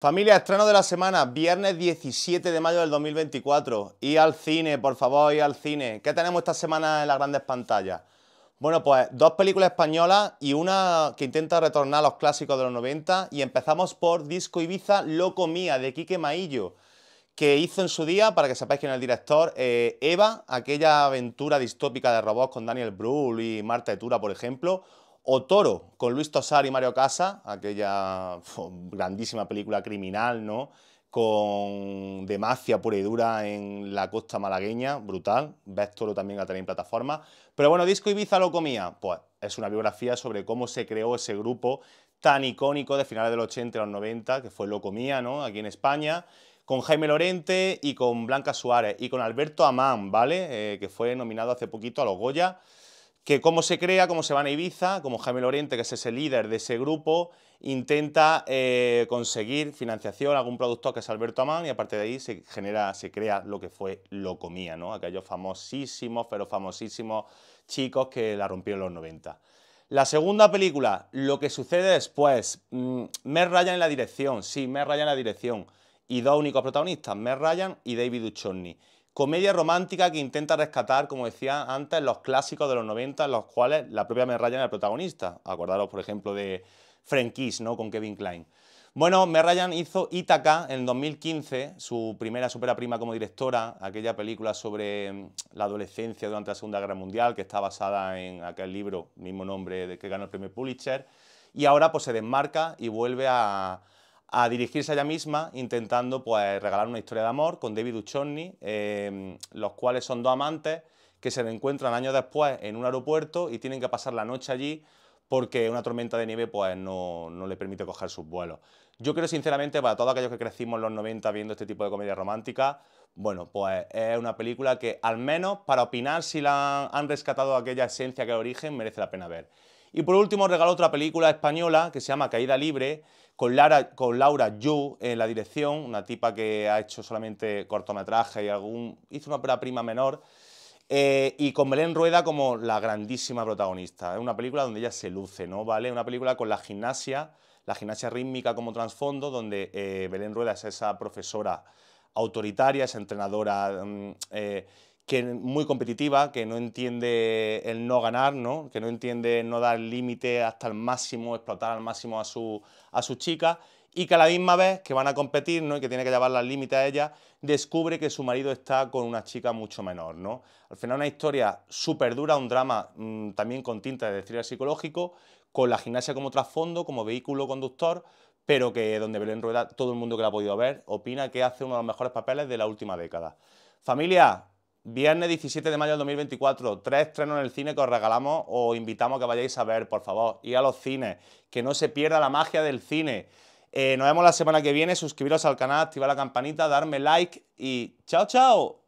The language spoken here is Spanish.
Familia, estreno de la semana, viernes 17 de mayo del 2024. Y al cine, por favor, y al cine. ¿Qué tenemos esta semana en las grandes pantallas? Bueno, pues dos películas españolas y una que intenta retornar a los clásicos de los 90. Y empezamos por Disco Ibiza Loco Mía, de Quique Maillo, que hizo en su día, para que sepáis quién es el director, eh, Eva, aquella aventura distópica de robots con Daniel Brühl y Marta Etura, por ejemplo o Toro, con Luis Tosar y Mario Casa, aquella grandísima película criminal, ¿no? Con de mafia pura y dura en la costa malagueña, brutal. Ves Toro también a tener en plataforma. Pero bueno, Disco Ibiza lo comía. Pues es una biografía sobre cómo se creó ese grupo tan icónico de finales del 80 y los 90, que fue Locomía, ¿no? Aquí en España, con Jaime Lorente y con Blanca Suárez y con Alberto Amán, ¿vale? Eh, que fue nominado hace poquito a los Goya que cómo se crea, cómo se va a Ibiza, como Jaime Loriente, que es ese líder de ese grupo, intenta eh, conseguir financiación, algún productor que es Alberto Amán, y aparte de ahí se genera, se crea lo que fue Locomía, ¿no? Aquellos famosísimos, pero famosísimos chicos que la rompieron en los 90. La segunda película, lo que sucede después, mmm, Ryan en la dirección, sí, Mer Ryan en la dirección, y dos únicos protagonistas, Mer Ryan y David Duchovny. Comedia romántica que intenta rescatar, como decía antes, los clásicos de los 90, en los cuales la propia Meg es protagonista. Acordaros, por ejemplo, de Frank Kiss, ¿no? Con Kevin Klein. Bueno, Meg hizo Itaca en 2015, su primera supera prima como directora, aquella película sobre mm, la adolescencia durante la Segunda Guerra Mundial, que está basada en aquel libro, mismo nombre, de que ganó el premio Pulitzer. Y ahora pues se desmarca y vuelve a, a dirigirse a ella misma intentando pues, regalar una historia de amor con David Duchovny, em, los cuales son dos amantes que se encuentran años después en un aeropuerto y tienen que pasar la noche allí porque una tormenta de nieve pues, no, no le permite coger sus vuelos. Yo creo sinceramente para todos aquellos que crecimos en los 90 viendo este tipo de comedia romántica, bueno, pues es una película que al menos para opinar si la han rescatado aquella esencia que es origen merece la pena ver. Y por último regaló otra película española que se llama Caída Libre, con, con Laura Yu en la dirección, una tipa que ha hecho solamente cortometraje y algún, hizo una prima menor, eh, y con Belén Rueda como la grandísima protagonista. Es una película donde ella se luce, ¿no? ¿Vale? Una película con la gimnasia, la gimnasia rítmica como trasfondo, donde eh, Belén Rueda es esa profesora autoritaria, esa entrenadora mm, eh, que muy competitiva, que no entiende el no ganar, ¿no? que no entiende no dar límite hasta el máximo, explotar al máximo a su, a su chica, y que a la misma vez que van a competir ¿no? y que tiene que llevar las límites a ella, descubre que su marido está con una chica mucho menor. ¿no? Al final una historia súper dura, un drama mm, también con tinta de thriller psicológico, con la gimnasia como trasfondo, como vehículo conductor, pero que donde Belén Rueda, todo el mundo que la ha podido ver, opina que hace uno de los mejores papeles de la última década. Familia, Viernes 17 de mayo del 2024, tres estrenos en el cine que os regalamos o invitamos a que vayáis a ver, por favor. Y a los cines, que no se pierda la magia del cine. Eh, nos vemos la semana que viene, suscribiros al canal, activar la campanita, darme like y chao, chao.